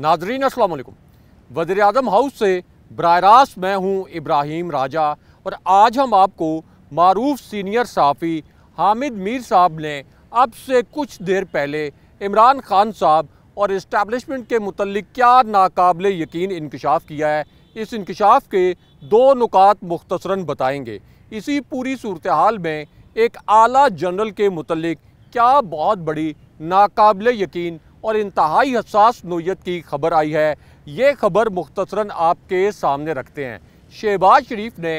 नाजरीन असलकुम वजर अजम हाउस से बर रास्त मैं हूँ इब्राहिम राजा और आज हम आपको मरूफ सीनियर सहाफ़ी हामिद मीर साहब ने अब से कुछ देर पहले इमरान खान साहब और इस्टबलिशमेंट के मतलब क्या नाकबले यकीन इंकशाफ किया है इस इंकशाफ के दो नुकात मुख्तसरा बताएँगे इसी पूरी सूरत हाल में एक अली जनरल के मतलब क्या बहुत बड़ी नाकबले यकीन और इंतहाई हसास नोयत की खबर आई है ये खबर मुख्तसरा आपके सामने रखते हैं शहबाज शरीफ ने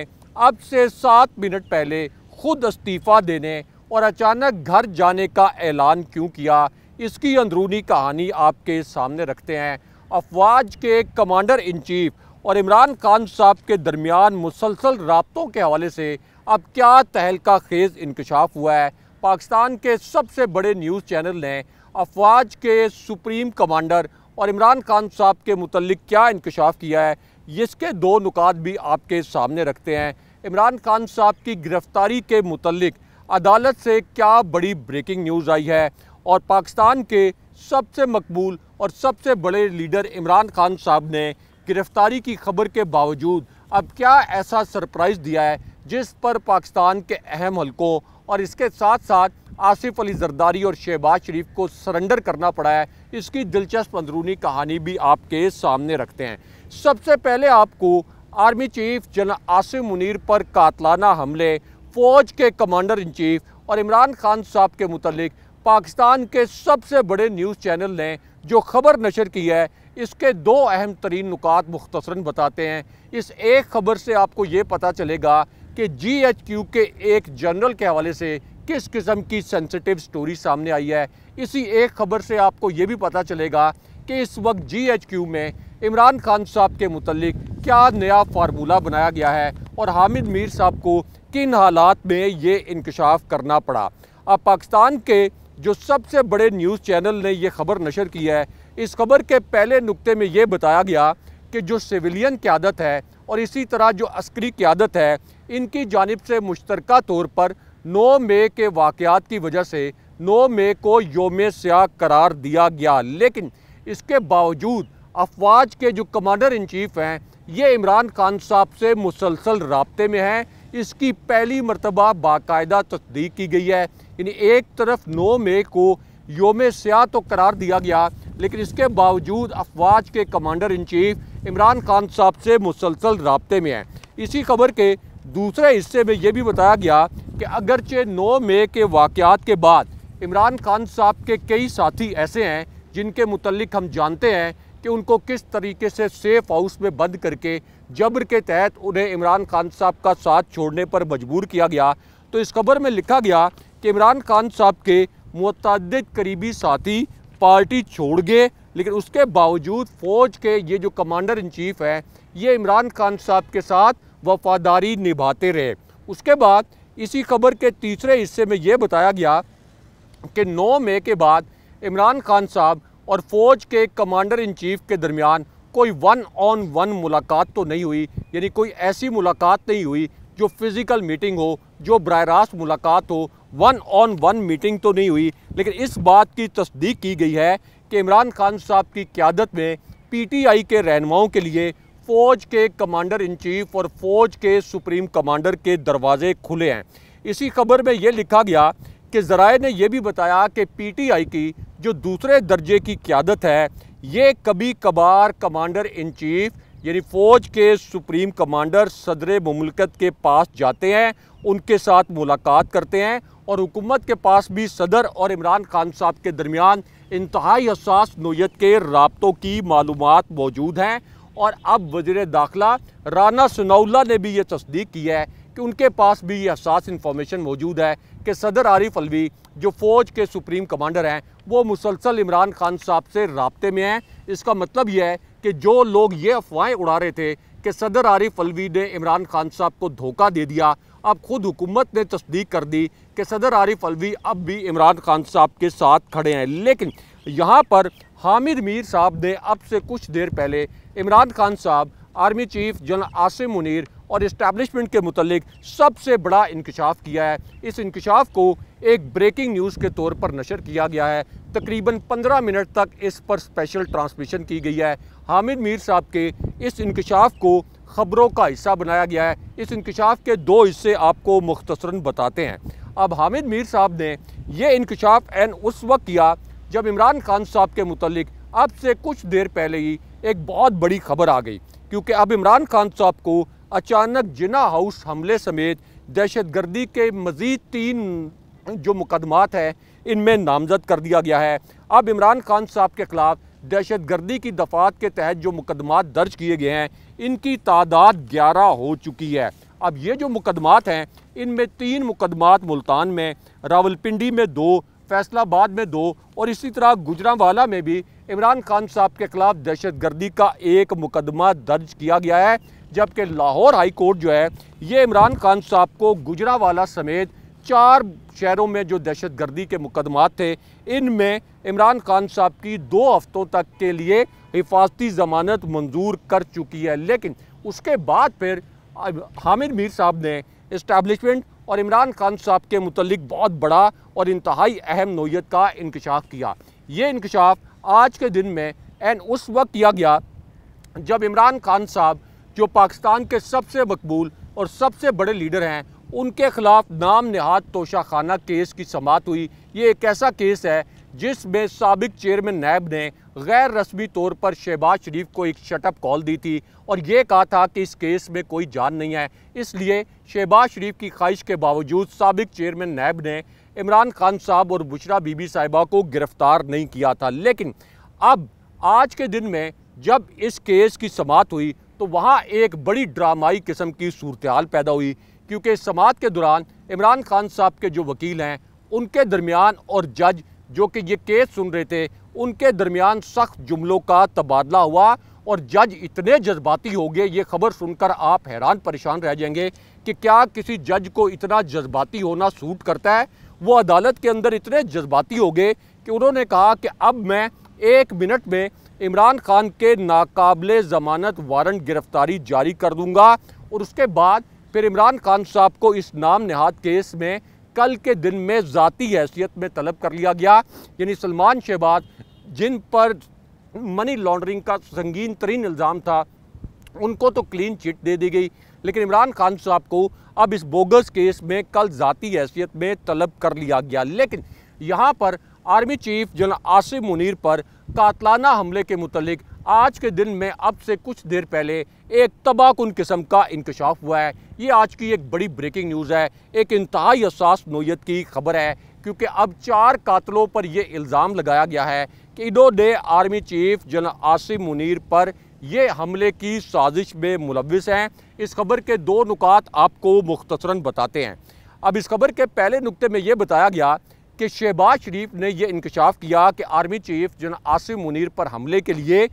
अब से सात मिनट पहले खुद इस्तीफ़ा देने और अचानक घर जाने का ऐलान क्यों किया इसकी अंदरूनी कहानी आपके सामने रखते हैं अफवाज के कमांडर इन चीफ और इमरान खान साहब के दरमियान मुसलसल रबतों के हवाले से अब क्या तहलका खेज इंकशाफ हुआ है पाकिस्तान के सबसे बड़े न्यूज़ चैनल ने अफवाज के सुप्रीम कमांडर और इमरान खान साहब के मतलब क्या इंकशाफ किया है इसके दो नुकात भी आपके सामने रखते हैं इमरान खान साहब की गिरफ़्तारी के मतलब अदालत से क्या बड़ी ब्रेकिंग न्यूज़ आई है और पाकिस्तान के सबसे मकबूल और सबसे बड़े लीडर इमरान खान साहब ने गिरफ़्तारी की खबर के बावजूद अब क्या ऐसा सरप्राइज़ दिया है जिस पर पाकिस्तान के अहम हलकों और इसके साथ साथ आसिफ अली जरदारी और शहबाज शरीफ को सरेंडर करना पड़ा है इसकी दिलचस्प अंदरूनी कहानी भी आपके सामने रखते हैं सबसे पहले आपको आर्मी चीफ जन आसिफ मुनीर पर कातलाना हमले फ़ौज के कमांडर इन चीफ और इमरान खान साहब के मतलब पाकिस्तान के सबसे बड़े न्यूज़ चैनल ने जो खबर नशर की है इसके दो अहम तरीन नुकात मुख्तसरा बताते हैं इस एक खबर से आपको ये पता चलेगा कि जी एच क्यू के एक जनरल के हवाले से किस किस्म की सेंसिटिव स्टोरी सामने आई है इसी एक खबर से आपको ये भी पता चलेगा कि इस वक्त जीएचक्यू में इमरान खान साहब के मुतलिक क्या नया फार्मूला बनाया गया है और हामिद मीर साहब को किन हालात में ये इंकशाफ करना पड़ा अब पाकिस्तान के जो सबसे बड़े न्यूज़ चैनल ने यह खबर नशर की है इस खबर के पहले नुक्ते में ये बताया गया कि जो सिविलियन क्यादत है और इसी तरह जो अस्करी क्यादत है इनकी जानब से मुश्तरक तौर पर नौ मई के वाकत की वजह से नौ मई को योम स्याह करार दिया गया लेकिन इसके बावजूद अफवाज के जो कमांडर इन चीफ हैं ये इमरान खान साहब से मुसलसल रबते में हैं इसकी पहली मरतबा बाकायदा तस्दीक की गई है यानी एक तरफ नौ मई को योम स्याह तो करार दिया गया लेकिन इसके बावजूद अफवाज के commander in chief Imran Khan साहब से मुसलसल रबते में हैं इसी खबर के दूसरे हिस्से में ये भी बताया गया कि अगरचे 9 मई के वाक़ात के बाद इमरान खान साहब के कई साथी ऐसे हैं जिनके मतलब हम जानते हैं कि उनको किस तरीके से सेफ हाउस में बंद करके जबर के तहत उन्हें इमरान खान साहब का साथ छोड़ने पर मजबूर किया गया तो इस खबर में लिखा गया कि इमरान खान साहब के मतद करीबी साथी पार्टी छोड़ गए लेकिन उसके बावजूद फ़ौज के ये जो कमांडर इन चीफ हैं ये इमरान खान साहब के साथ वफादारी निभाते रहे उसके बाद इसी खबर के तीसरे हिस्से में ये बताया गया कि 9 मई के बाद इमरान खान साहब और फ़ौज के कमांडर इन चीफ के दरमियान कोई वन ऑन वन मुलाकात तो नहीं हुई यानी कोई ऐसी मुलाकात नहीं हुई जो फिज़िकल मीटिंग हो जो बर रास्त मुलाकात हो वन ऑन वन मीटिंग तो नहीं हुई लेकिन इस बात की तस्दीक की गई है कि इमरान खान साहब की क्यादत में पीटीआई के रहनुमाओं के लिए फ़ौज के कमांडर इन चीफ और फ़ौज के सुप्रीम कमांडर के दरवाजे खुले हैं इसी खबर में ये लिखा गया कि जराए ने यह भी बताया कि पीटीआई की जो दूसरे दर्जे की क्यादत है ये कभी कभार कमांडर इन चीफ यानी फ़ौज के सुप्रीम कमांडर सदर ममलकत के पास जाते हैं उनके साथ मुलाकात करते हैं और हुकूमत के पास भी सदर और इमरान खान साहब के दरमियान इंतहाई हसास नोयत के रबतों की मालूम मौजूद हैं और अब वजीर दाखिला राना सनाउल्ला ने भी ये तस्दीक की है कि उनके पास भी ये हसास इंफॉर्मेशन मौजूद है कि सदर आरिफ अलवी जो फ़ौज के सुप्रीम कमांडर हैं वो मुसलसल इमरान खान साहब से रबते में हैं इसका मतलब यह है कि जो लोग ये अफवाहें उड़ा रहे थे कि सदर आरिफ अलवी ने इमरान खान साहब को धोखा दे दिया अब खुद हुकूमत ने तस्दीक कर दी कि सदर आरिफ अलवी अब भी इमरान खान साहब के साथ खड़े हैं लेकिन यहाँ पर हामिद मीर साहब ने अब से कुछ देर पहले इमरान खान साहब army chief general Asim Munir और इस्टेबलिशमेंट के मतलब सबसे बड़ा इंकशाफ किया है इस इंकशाफ को एक ब्रेकिंग न्यूज़ के तौर पर नशर किया गया है तकरीबन 15 मिनट तक इस पर स्पेशल ट्रांसमिशन की गई है हामिद मीर साहब के इस इंकशाफ को ख़बरों का हिस्सा बनाया गया है इस इंकशाफ के दो हिस्से आपको मुख्तसरा बताते हैं अब हामिद मीर साहब ने यह इंकशाफ एन उस वक्त किया जब इमरान खान साहब के मुतलिक अब से कुछ देर पहले ही एक बहुत बड़ी खबर आ गई क्योंकि अब इमरान खान साहब को अचानक जिना हाउस हमले समेत दहशत गर्दी के मज़ीद तीन जो मुकदमात हैं इनमें नामजद कर दिया गया है अब इमरान खान साहब के ख़िलाफ़ दहशत गर्दी की दफात के तहत जो मुकदमात दर्ज किए गए हैं इनकी तादाद ग्यारह हो चुकी है अब ये जो मुकदमात हैं इनमें तीन मुकदमात मुल्तान में रावलपिंडी में दो फैसलाबाद में दो और इसी तरह गुजरावाला में भी इमरान खान साहब के खिलाफ दहशत गर्दी का एक मुकदमा दर्ज किया गया है जबकि लाहौर हाई कोर्ट जो है ये इमरान खान साहब को गुजरावाला समेत चार शहरों में जो दहशत गर्दी के मुकदमा थे इनमें इमरान खान साहब की दो हफ्तों तक के लिए हिफाजती ज़मानत मंजूर कर चुकी है लेकिन उसके बाद फिर हामिद मीर साहब ने इस्टेब्लिशमेंट और इमरान खान साहब के मतलब बहुत बड़ा और इंतहाई अहम नोयत का इंकशाफ किया ये इंकशाफ आज के दिन में एन उस वक्त किया गया जब इमरान खान साहब जो पाकिस्तान के सबसे मकबूल और सबसे बड़े लीडर हैं उनके ख़िलाफ़ नाम नहाद तोशाखाना केस की समात हुई ये एक ऐसा केस है जिसमें सबक चेयरमैन नैब ने गैर रस्मी तौर पर शहबाज शरीफ को एक शटअप कॉल दी थी और ये कहा था कि इस केस में कोई जान नहीं है इसलिए शहबाज शरीफ की ख्वाहिश के बावजूद सबक चेयरमैन नैब ने इमरान खान साहब और बुशरा बीबी साहिबा को गिरफ्तार नहीं किया था लेकिन अब आज के दिन में जब इस केस की समात हुई तो वहाँ एक बड़ी ड्रामाई किस्म की सूरत हाल पैदा हुई क्योंकि समात के दौरान इमरान खान साहब के जो वकील हैं उनके दरमियान और जज जो कि ये केस सुन रहे थे उनके दरमियान सख्त जुमलों का तबादला हुआ और जज इतने जज्बाती हो गए ये खबर सुनकर आप हैरान परेशान रह जाएंगे कि क्या किसी जज को इतना जज्बाती होना सूट करता है वो अदालत के अंदर इतने जज्बाती हो गए कि उन्होंने कहा कि अब मैं एक मिनट में इमरान खान के नाकबले ज़मानत वारंट गिरफ्तारी जारी कर दूंगा और उसके बाद फिर इमरान खान साहब को इस नाम नहाद केस में कल के दिन में ज़ाती हैसियत में तलब कर लिया गया यानी सलमान शहबाज जिन पर मनी लॉन्ड्रिंग का संगीन तरीन इल्ज़ाम था उनको तो क्लीन चिट दे दी गई लेकिन इमरान खान साहब को अब इस बोगस केस में कल ज़ाती हैसियत में तलब कर लिया गया लेकिन यहाँ पर आर्मी चीफ जन आसिफ मुनीर पर कातलाना हमले के मुतलिक आज के दिन में अब से कुछ देर पहले एक तबाहकुन किस्म का इंकशाफ हुआ है ये आज की एक बड़ी ब्रेकिंग न्यूज़ है एक इंतहाई असास नोयत की खबर है क्योंकि अब चार कातलों पर यह इल्ज़ाम लगाया गया है कि इन्होंने आर्मी चीफ जन आसिम मुनीर पर ये हमले की साजिश में मुलविस हैं इस खबर के दो नुकात आपको मुख्तसरा बताते हैं अब इस खबर के पहले नुकते में यह बताया गया कि शहबाज शरीफ ने यह इंकशाफ किया कि आर्मी चीफ जन आसिम मुनीर पर हमले के लिए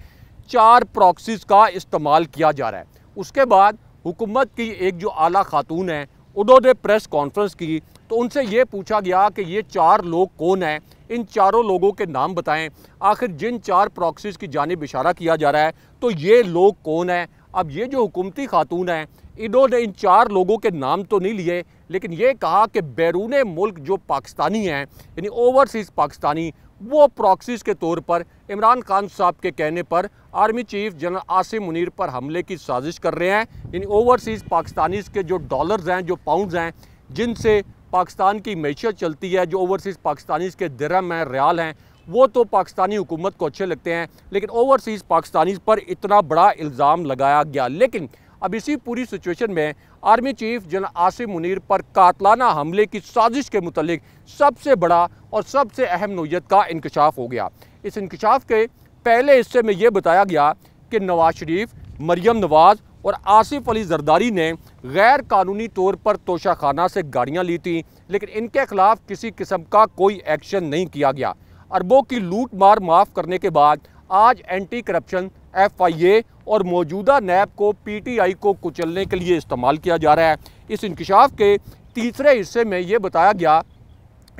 चार प्रॉक्सीज का इस्तेमाल किया जा रहा है उसके बाद हुकूमत की एक जो आला खातून है उन्होंने प्रेस कॉन्फ्रेंस की तो उनसे ये पूछा गया कि ये चार लोग कौन हैं इन चारों लोगों के नाम बताएं आखिर जिन चार प्रॉक्सीज की जानब इशारा किया जा रहा है तो ये लोग कौन हैं अब ये जो हुकूमती खातून हैं इन्होंने इन चार लोगों के नाम तो नहीं लिए लेकिन ये कहा कि बैरून मुल्क जो पाकिस्तानी हैं यानी ओवरसीज़ पाकिस्तानी वो प्रॉक्सीज के तौर पर इमरान खान साहब के कहने पर army chief general Asim Munir पर हमले की साजिश कर रहे हैं इन ओवरसीज़ पाकिस्तानीज के जो डॉलर्स हैं जो पाउंड्स हैं जिनसे पाकिस्तान की मीशत चलती है जो ओवरसीज़ पाकिस्तानीज के दरम हैं रियाल हैं वो तो पाकिस्तानी हुकूमत को अच्छे लगते हैं लेकिन ओवरसीज़ पाकिस्तानी पर इतना बड़ा इल्ज़ाम लगाया गया लेकिन अब इसी पूरी सिचुएशन में army chief general Asif Munir पर कातलाना हमले की साजिश के मुतलिक सबसे बड़ा और सबसे अहम नोयत का इंकशाफ हो गया इस इंकशाफ के पहले हिस्से में ये बताया गया कि नवाज शरीफ मरियम नवाज और आसिफ अली जरदारी ने गैर कानूनी तौर पर तोशाखाना से गाड़ियाँ ली थीं लेकिन इनके खिलाफ किसी किस्म का कोई एक्शन नहीं किया गया अरबों की लूट मार माफ़ करने के बाद आज anti corruption F I A और मौजूदा नैब को पीटीआई को कुचलने के लिए इस्तेमाल किया जा रहा है इस इंकशाफ के तीसरे हिस्से में ये बताया गया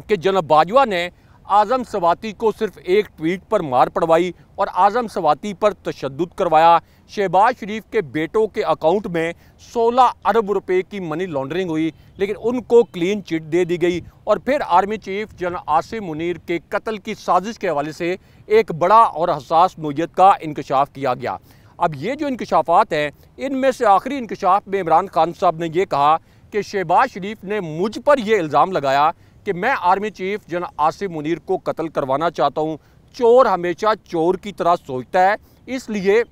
कि जनब बाजवा ने आज़म सवाती को सिर्फ एक ट्वीट पर मार पड़वाई और आज़म सवाती पर तशद करवाया शहबाज शरीफ के बेटों के अकाउंट में 16 अरब रुपए की मनी लॉन्ड्रिंग हुई लेकिन उनको क्लीन चिट दे दी गई और फिर आर्मी चीफ जन आसिम मुनीर के कत्ल की साजिश के हवाले से एक बड़ा और हसास नोयत का इंकशाफ किया गया अब ये जो इंकशाफात हैं इनमें से आखिरी इंकशाफ में इमरान खान साहब ने यह कहा कि शहबाज शरीफ ने मुझ पर यह इल्ज़ाम लगाया कि मैं आर्मी चीफ जन आसिफ मुनीर को कत्ल करवाना चाहता हूँ चोर हमेशा चोर की तरह सोचता है इसलिए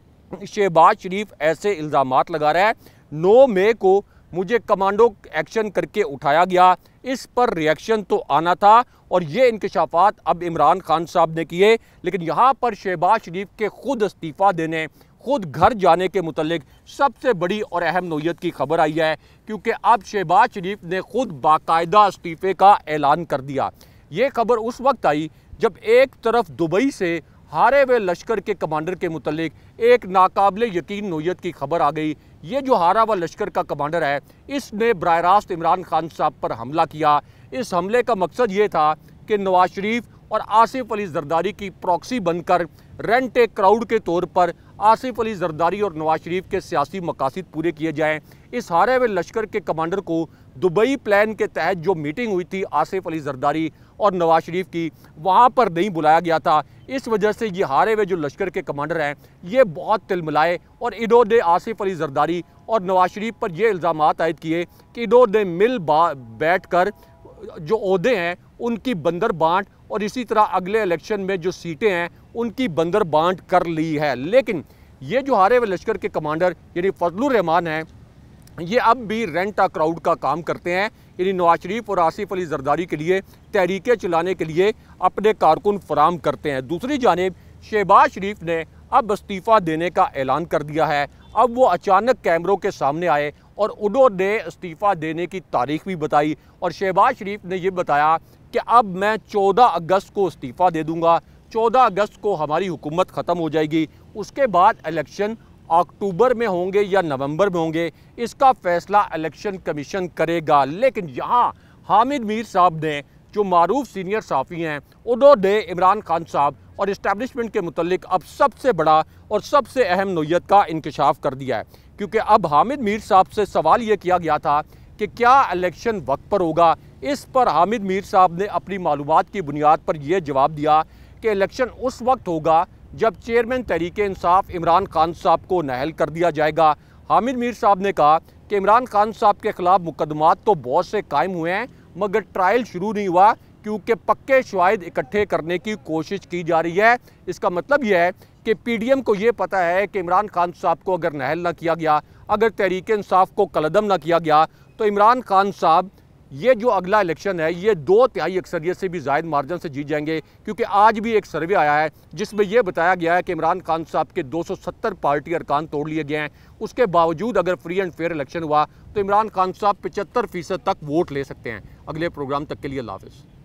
शहबाज शरीफ ऐसे इल्ज़ाम लगा रहा है नौ मई को मुझे कमांडो एक्शन करके उठाया गया इस पर रिएक्शन तो आना था और ये इंकशाफात अब इमरान खान साहब ने किए लेकिन यहाँ पर शहबाज शरीफ के खुद इस्तीफ़ा देने खुद घर जाने के मतलब सबसे बड़ी और अहम नोयत की खबर आई है क्योंकि अब शहबाज शरीफ ने खुद बाकायदा इस्तीफ़े का ऐलान कर दिया ये खबर उस वक्त आई जब एक तरफ दुबई से हारे हुए लश्कर के कमांडर के मतलब एक नाकबले यकीन नोयत की खबर आ गई ये जो हारा हुआ लश्कर का कमांडर है इसने बर रास्त इमरान खान साहब पर हमला किया इस हमले का मकसद ये था कि नवाज शरीफ और आसिफ अली जरदारी की प्रॉक्सी बनकर रेंट ए क्राउड के तौर पर आसिफ अली जरदारी और नवाज शरीफ के सियासी मकासद पूरे किए जाएँ इस हारे हुए लश्कर के कमांडर को दुबई प्लान के तहत जो मीटिंग हुई थी आसिफ अली जरदारी और नवाज शरीफ की वहाँ पर नहीं बुलाया गया था इस वजह से ये हारे हुए जो लश्कर के कमांडर हैं ये बहुत तिलमिलाए और ने आसिफ अली जरदारी और नवाज शरीफ पर ये इल्ज़ाम आयद किए कि ने मिल बैठ कर जो अहदे हैं उनकी बंदर बांट और इसी तरह अगले इलेक्शन में जो सीटें हैं उनकी बंदर बांट कर ली है लेकिन ये जो हारे हुए लश्कर के कमांडर यानी फजलरहमान हैं ये अब भी रेंट आ क्राउड का काम करते हैं यानी नवाज शरीफ और आसिफ अली जरदारी के लिए तहरीकें चलाने के लिए अपने कारकुन फराम करते हैं दूसरी जानब शहबाज शरीफ ने अब इस्तीफ़ा देने का ऐलान कर दिया है अब वो अचानक कैमरों के सामने आए और उन्होंने इस्तीफ़ा देने की तारीख भी बताई और शहबाज शरीफ ने यह बताया कि अब मैं 14 अगस्त को इस्तीफ़ा दे दूंगा 14 अगस्त को हमारी हुकूमत ख़त्म हो जाएगी उसके बाद इलेक्शन अक्टूबर में होंगे या नवंबर में होंगे इसका फ़ैसला इलेक्शन कमीशन करेगा लेकिन यहाँ हामिद मीर साहब ने जो मरूफ सीनियर साफ़ी हैं उन्होंने इमरान खान साहब और इस्टेबलिशमेंट के मतलब अब सबसे बड़ा और सबसे अहम नोयत का इंकशाफ कर दिया है क्योंकि अब हामिद मीर साहब से सवाल ये किया गया था कि क्या इलेक्शन वक्त पर होगा इस पर हामिद मीर साहब ने अपनी मालूम की बुनियाद पर यह जवाब दिया कि इलेक्शन उस वक्त होगा जब चेयरमैन तहरीक इंसाफ इमरान खान साहब को नहल कर दिया जाएगा हामिद मीर साहब ने कहा कि इमरान खान साहब के खिलाफ मुकदमात तो बहुत से कायम हुए हैं मगर ट्रायल शुरू नहीं हुआ क्योंकि पक्के शवाद इकट्ठे करने की कोशिश की जा रही है इसका मतलब यह है कि पीडीएम को ये पता है कि इमरान खान साहब को अगर नहल ना किया गया अगर तहरीक इंसाफ को कलदम ना किया गया तो इमरान खान साहब ये जो अगला इलेक्शन है ये दो तिहाई अक्सरियत से भी जायद मार्जन से जीत जाएंगे क्योंकि आज भी एक सर्वे आया है जिसमें यह बताया गया है कि इमरान खान साहब के 270 पार्टी अरकान तोड़ लिए गए हैं उसके बावजूद अगर फ्री एंड फेयर इलेक्शन हुआ तो इमरान खान साहब पचहत्तर फीसद तक वोट ले सकते हैं अगले प्रोग्राम तक के लिए लाफिज़